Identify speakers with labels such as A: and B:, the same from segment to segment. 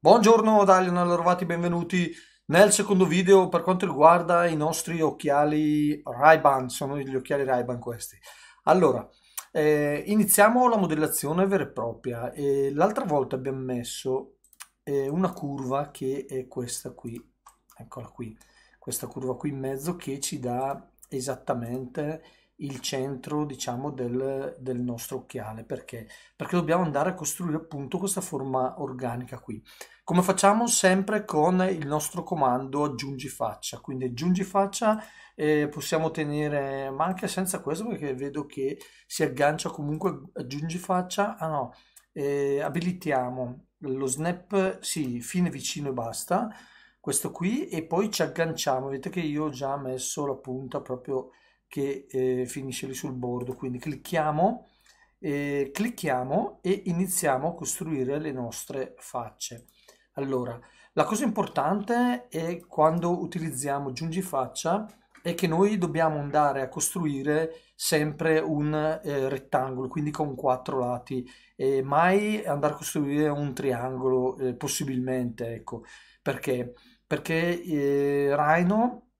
A: Buongiorno da Alien, allorvati, benvenuti nel secondo video per quanto riguarda i nostri occhiali Ray-Ban, sono gli occhiali Ray-Ban questi. Allora, eh, iniziamo la modellazione vera e propria. Eh, l'altra volta abbiamo messo eh, una curva che è questa qui, eccola qui, questa curva qui in mezzo che ci dà esattamente il centro diciamo del, del nostro occhiale perché perché dobbiamo andare a costruire appunto questa forma organica qui come facciamo sempre con il nostro comando aggiungi faccia quindi aggiungi faccia eh, possiamo tenere ma anche senza questo perché vedo che si aggancia comunque, aggiungi faccia, ah no, eh, abilitiamo lo snap, sì, fine vicino e basta, questo qui e poi ci agganciamo, vedete che io ho già messo la punta proprio che eh, finisce lì sul bordo, quindi clicchiamo, eh, clicchiamo e iniziamo a costruire le nostre facce. Allora, la cosa importante è quando utilizziamo faccia è che noi dobbiamo andare a costruire sempre un eh, rettangolo, quindi con quattro lati, e mai andare a costruire un triangolo, eh, possibilmente, ecco. Perché? Perché eh, Rhino,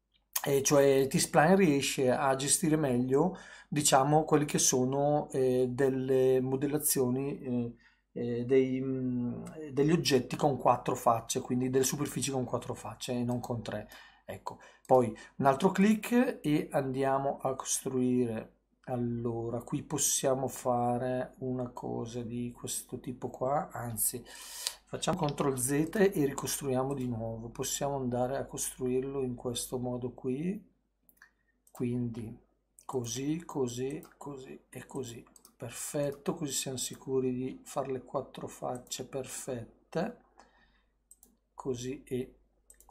A: eh, cioè T-Spline, riesce a gestire meglio, diciamo, quelle che sono eh, delle modellazioni eh, dei, degli oggetti con quattro facce, quindi delle superfici con quattro facce e non con tre. Ecco, poi un altro clic e andiamo a costruire. Allora, qui possiamo fare una cosa di questo tipo qua, anzi facciamo CTRL Z e ricostruiamo di nuovo. Possiamo andare a costruirlo in questo modo qui, quindi così, così, così e così. Perfetto, così siamo sicuri di fare le quattro facce perfette, così e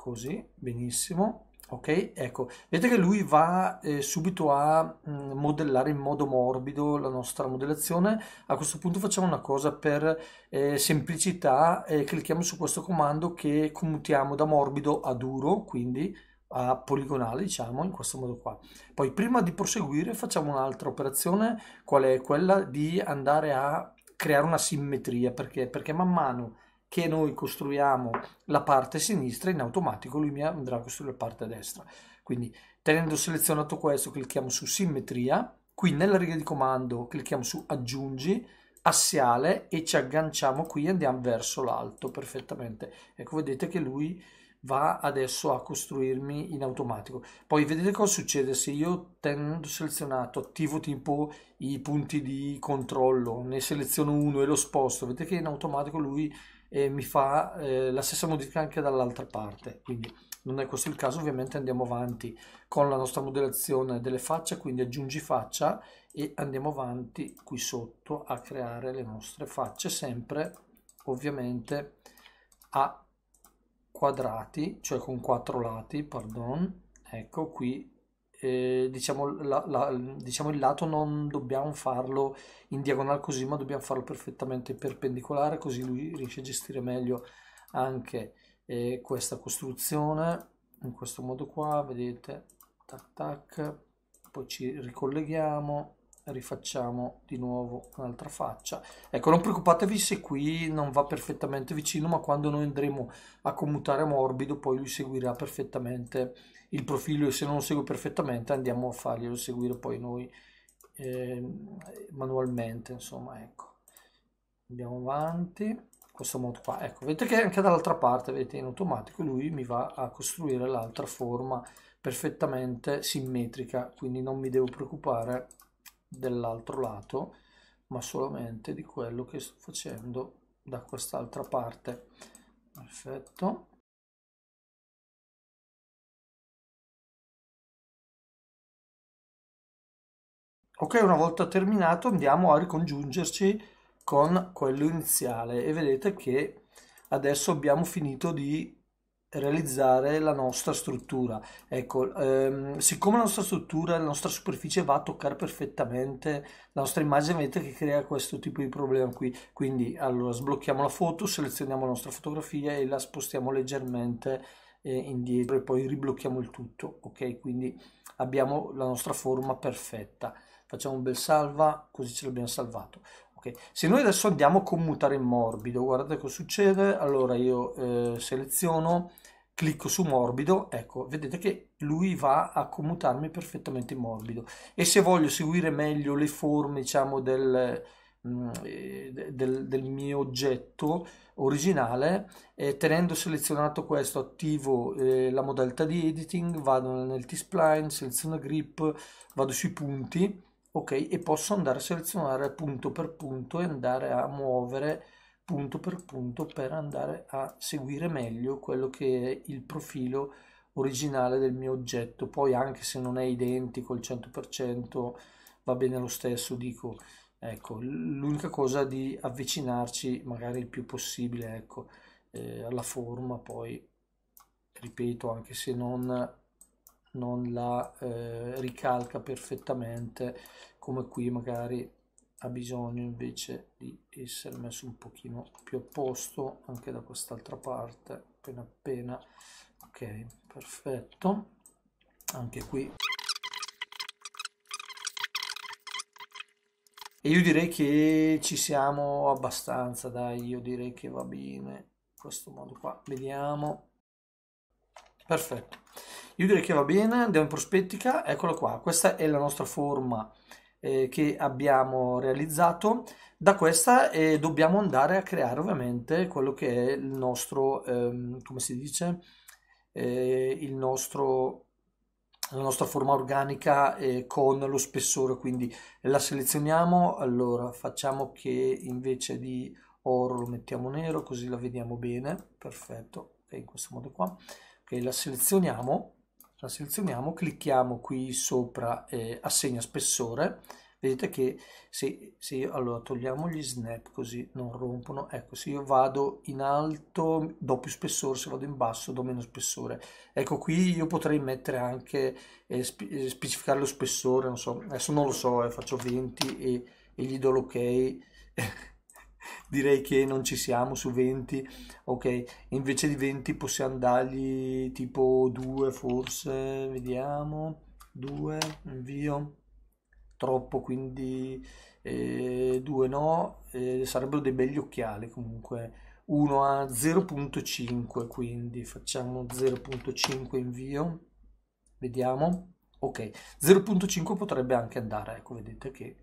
A: così, benissimo. Ok, ecco, vedete che lui va eh, subito a mh, mm, modellare in modo morbido la nostra modellazione. A questo punto facciamo una cosa per eh, semplicità, eh, clicchiamo su questo comando che commutiamo da morbido a duro, quindi a poligonale, diciamo, in questo modo qua. Poi prima di proseguire facciamo un'altra operazione, qual è quella di andare a creare una simmetria, perché, perché man mano che noi costruiamo la parte sinistra, in automatico lui mi andrà a costruire la parte destra. Quindi tenendo selezionato questo clicchiamo su simmetria, qui nella riga di comando clicchiamo su aggiungi, assiale e ci agganciamo qui e andiamo verso l'alto perfettamente. Ecco vedete che lui va adesso a costruirmi in automatico. Poi vedete cosa succede se io tenendo selezionato attivo tipo i punti di controllo, ne seleziono uno e lo sposto, vedete che in automatico lui e mi fa eh, la stessa modifica anche dall'altra parte quindi non è questo il caso ovviamente andiamo avanti con la nostra modellazione delle facce quindi aggiungi faccia e andiamo avanti qui sotto a creare le nostre facce sempre ovviamente a quadrati cioè con quattro lati pardon ecco qui diciamo, la, la, diciamo, il lato non dobbiamo farlo in diagonale così ma dobbiamo farlo perfettamente perpendicolare così lui riesce a gestire meglio anche eh, questa costruzione in questo modo qua vedete tac tac poi ci ricolleghiamo rifacciamo di nuovo un'altra faccia ecco non preoccupatevi se qui non va perfettamente vicino ma quando noi andremo a commutare morbido poi lui seguirà perfettamente il profilo e se non lo segue perfettamente andiamo a farglielo seguire poi noi eh, manualmente insomma ecco andiamo avanti in questo modo qua ecco vedete che anche dall'altra parte vedete in automatico lui mi va a costruire l'altra forma perfettamente simmetrica quindi non mi devo preoccupare dell'altro lato ma solamente di quello che sto facendo da quest'altra parte perfetto ok una volta terminato andiamo a ricongiungerci con quello iniziale e vedete che adesso abbiamo finito di realizzare la nostra struttura. Ecco, ehm, siccome la nostra struttura, la nostra superficie va a toccare perfettamente la nostra immagine, vedete che crea questo tipo di problema qui. Quindi allora sblocchiamo la foto, selezioniamo la nostra fotografia e la spostiamo leggermente eh, indietro e poi riblocchiamo il tutto. Ok, quindi abbiamo la nostra forma perfetta. Facciamo un bel salva, così ce l'abbiamo salvato. Okay. Se noi adesso andiamo a commutare in morbido, guardate cosa succede. Allora io eh, seleziono clicco su morbido, ecco, vedete che lui va a commutarmi perfettamente in morbido. E se voglio seguire meglio le forme, diciamo, del, mm, eh, del, del mio oggetto originale, eh, tenendo selezionato questo attivo eh, la modalità di editing, vado nel T-spline, seleziono grip, vado sui punti, ok, e posso andare a selezionare punto per punto e andare a muovere punto per punto per andare a seguire meglio quello che è il profilo originale del mio oggetto. Poi anche se non è identico al 100% va bene lo stesso, dico, ecco, l'unica cosa di avvicinarci magari il più possibile, ecco, eh, alla forma poi ripeto anche se non non la eh, ricalca perfettamente come qui magari ha bisogno invece di essere messo un pochino più a posto anche da quest'altra parte appena appena ok perfetto anche qui e io direi che ci siamo abbastanza dai io direi che va bene in questo modo qua vediamo perfetto io direi che va bene andiamo in prospettica eccola qua questa è la nostra forma eh, che abbiamo realizzato da questa eh, dobbiamo andare a creare ovviamente quello che è il nostro ehm, come si dice eh, il nostro la nostra forma organica eh, con lo spessore quindi la selezioniamo allora facciamo che invece di oro lo mettiamo nero così la vediamo bene perfetto ok in questo modo qua ok la selezioniamo la selezioniamo, clicchiamo qui sopra eh, assegna spessore, vedete che se, se io, allora togliamo gli snap così non rompono, ecco se io vado in alto do più spessore, se vado in basso do meno spessore, ecco qui io potrei mettere anche, eh, spe eh, specificare lo spessore, non so, adesso non lo so, eh, faccio 20 e, e gli do l'ok, direi che non ci siamo su 20, ok, invece di 20 possiamo dargli tipo 2 forse, vediamo, 2, invio, troppo, quindi eh, 2 no, eh, sarebbero dei begli occhiali comunque, 1 a 0.5, quindi facciamo 0.5 invio, vediamo, ok, 0.5 potrebbe anche andare, ecco, vedete che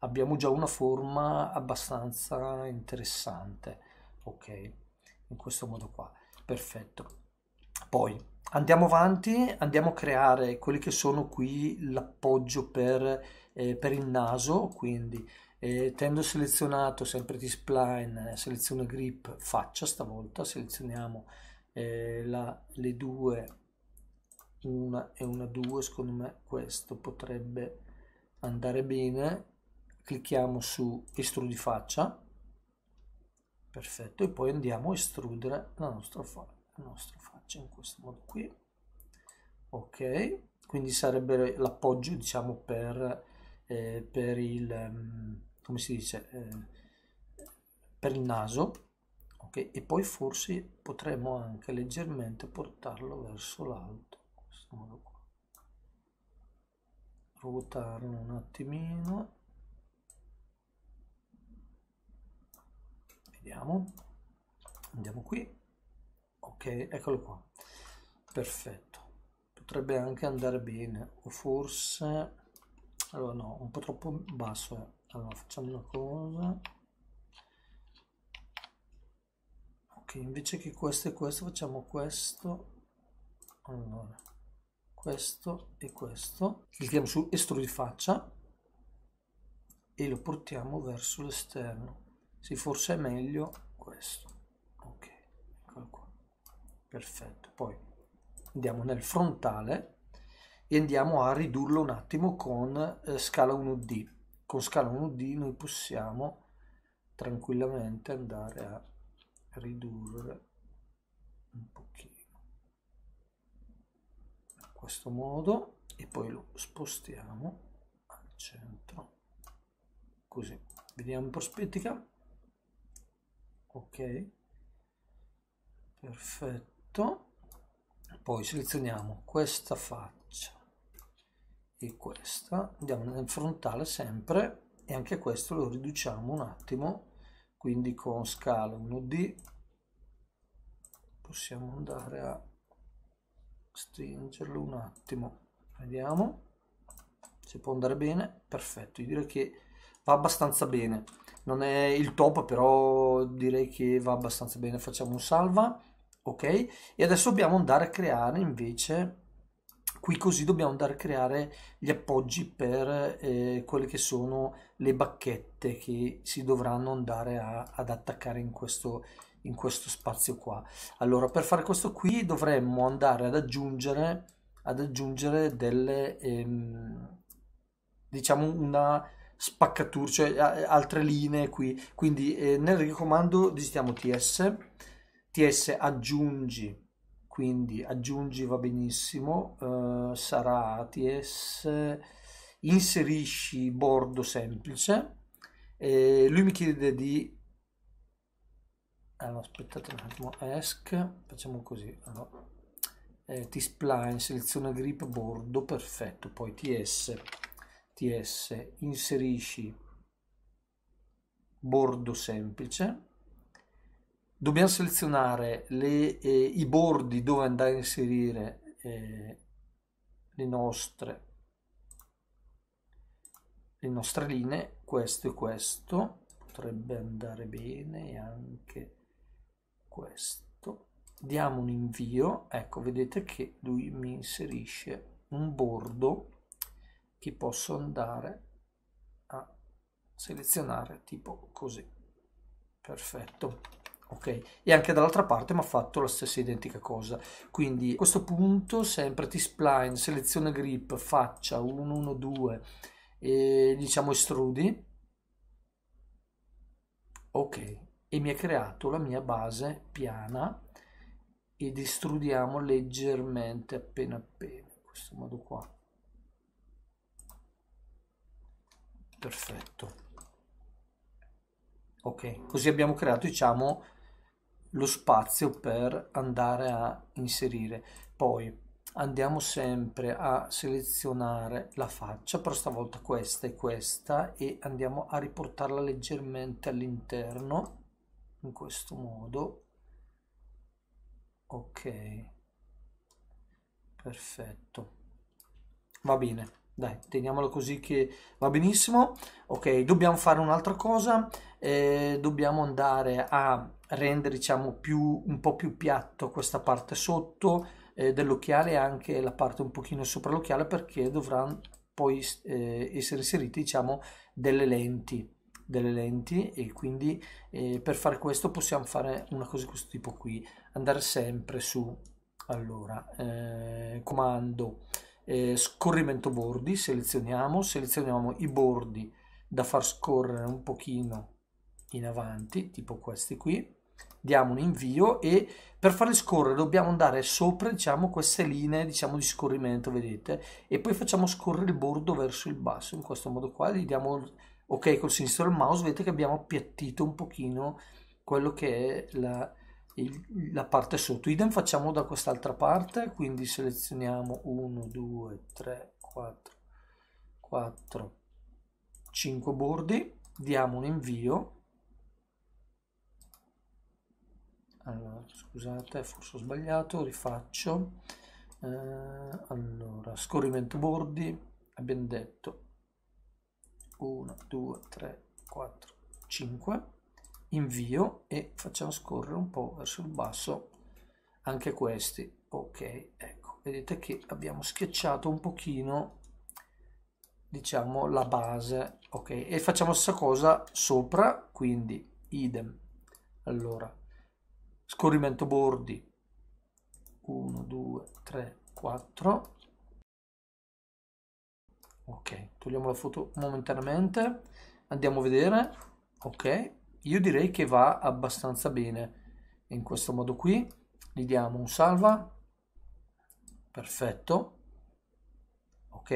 A: abbiamo già una forma abbastanza interessante ok in questo modo qua perfetto poi andiamo avanti andiamo a creare quelli che sono qui l'appoggio per, eh, per il naso quindi eh, tendo selezionato sempre di spline seleziono grip faccia stavolta selezioniamo eh, la, le due una e una due secondo me questo potrebbe andare bene clicchiamo su estrudi faccia perfetto e poi andiamo a estrudere la nostra, la nostra faccia in questo modo qui ok quindi sarebbe l'appoggio diciamo per, eh, per il mm, come si dice eh, per il naso ok e poi forse potremmo anche leggermente portarlo verso l'alto in questo modo qua ruotarlo un attimino vediamo andiamo qui ok eccolo qua perfetto potrebbe anche andare bene o forse allora no un po' troppo basso eh. allora facciamo una cosa ok invece che questo e questo facciamo questo allora questo e questo clicchiamo su estrudi faccia e lo portiamo verso l'esterno sì, forse è meglio questo. Ok, eccolo qua. Perfetto. Poi andiamo nel frontale e andiamo a ridurlo un attimo con eh, scala 1D. Con scala 1D noi possiamo tranquillamente andare a ridurre un pochino in questo modo e poi lo spostiamo al centro così vediamo in prospettica ok perfetto poi selezioniamo questa faccia e questa andiamo nel frontale sempre e anche questo lo riduciamo un attimo quindi con scala 1d possiamo andare a stringerlo un attimo vediamo se può andare bene perfetto io direi che va abbastanza bene non è il top, però direi che va abbastanza bene. Facciamo un salva, ok? E adesso dobbiamo andare a creare invece, qui così dobbiamo andare a creare gli appoggi per eh, quelle che sono le bacchette che si dovranno andare a, ad attaccare in questo, in questo spazio qua. Allora, per fare questo qui dovremmo andare ad aggiungere, ad aggiungere delle, ehm, diciamo una spaccature, cioè eh, altre linee qui. Quindi eh, nel comando digitiamo ts, ts aggiungi, quindi aggiungi va benissimo, eh, sarà ts inserisci bordo semplice. Eh, lui mi chiede di... Allora, eh, aspettate un attimo, esc, facciamo così. Allora, eh, t-spline, seleziona grip bordo, perfetto, poi ts ts inserisci bordo semplice dobbiamo selezionare le, eh, i bordi dove andare a inserire eh, le nostre le nostre linee questo e questo potrebbe andare bene e anche questo diamo un invio ecco vedete che lui mi inserisce un bordo che posso andare a selezionare tipo così perfetto ok e anche dall'altra parte mi ha fatto la stessa identica cosa quindi a questo punto sempre t-spline seleziona grip faccia 112 e diciamo estrudi ok e mi ha creato la mia base piana ed estrudiamo leggermente appena appena in questo modo qua perfetto ok così abbiamo creato diciamo lo spazio per andare a inserire poi andiamo sempre a selezionare la faccia però stavolta questa e questa e andiamo a riportarla leggermente all'interno in questo modo ok perfetto va bene dai, teniamolo così che va benissimo. Ok, dobbiamo fare un'altra cosa. Eh, dobbiamo andare a rendere, diciamo, più, un po' più piatto questa parte sotto eh, dell'occhiale e anche la parte un pochino sopra l'occhiale perché dovranno poi eh, essere inserite, diciamo, delle lenti delle lenti e quindi eh, per fare questo possiamo fare una cosa di questo tipo qui andare sempre su allora eh, comando eh, scorrimento bordi, selezioniamo, selezioniamo i bordi da far scorrere un pochino in avanti, tipo questi qui, diamo un invio e per farli scorrere dobbiamo andare sopra diciamo queste linee diciamo di scorrimento vedete e poi facciamo scorrere il bordo verso il basso in questo modo qua gli diamo ok col sinistro del mouse vedete che abbiamo appiattito un pochino quello che è la, il, la parte sotto. Idem facciamo da quest'altra parte, quindi selezioniamo 1, 2, 3, 4, 4, 5 bordi, diamo un invio. Allora, scusate, forse ho sbagliato, rifaccio. Eh, allora, scorrimento bordi, abbiamo detto 1, 2, 3, 4, 5 invio e facciamo scorrere un po' verso il basso anche questi ok ecco vedete che abbiamo schiacciato un pochino diciamo la base ok e facciamo la stessa cosa sopra quindi idem allora scorrimento bordi 1 2 3 4 ok togliamo la foto momentaneamente andiamo a vedere ok io direi che va abbastanza bene. In questo modo qui gli diamo un salva. Perfetto. Ok.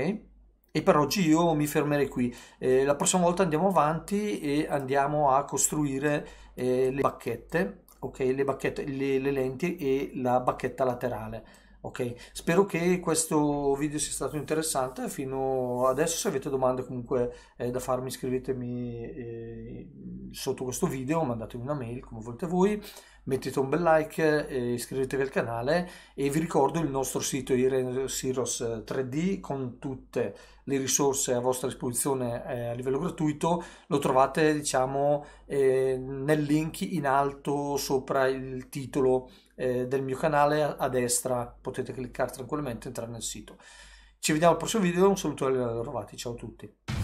A: E per oggi io mi fermerei qui. Eh, la prossima volta andiamo avanti e andiamo a costruire eh, le bacchette, ok? Le bacchette, le, le lenti e la bacchetta laterale. Ok, spero che questo video sia stato interessante. Fino adesso, se avete domande comunque eh, da farmi, scrivetemi eh, sotto questo video, mandatemi una mail come volete voi mettete un bel like, eh, iscrivetevi al canale e vi ricordo il nostro sito Irenos 3D con tutte le risorse a vostra disposizione eh, a livello gratuito, lo trovate diciamo eh, nel link in alto sopra il titolo del mio canale a destra, potete cliccare tranquillamente e entrare nel sito. Ci vediamo al prossimo video, un saluto da Rovati, ciao a tutti.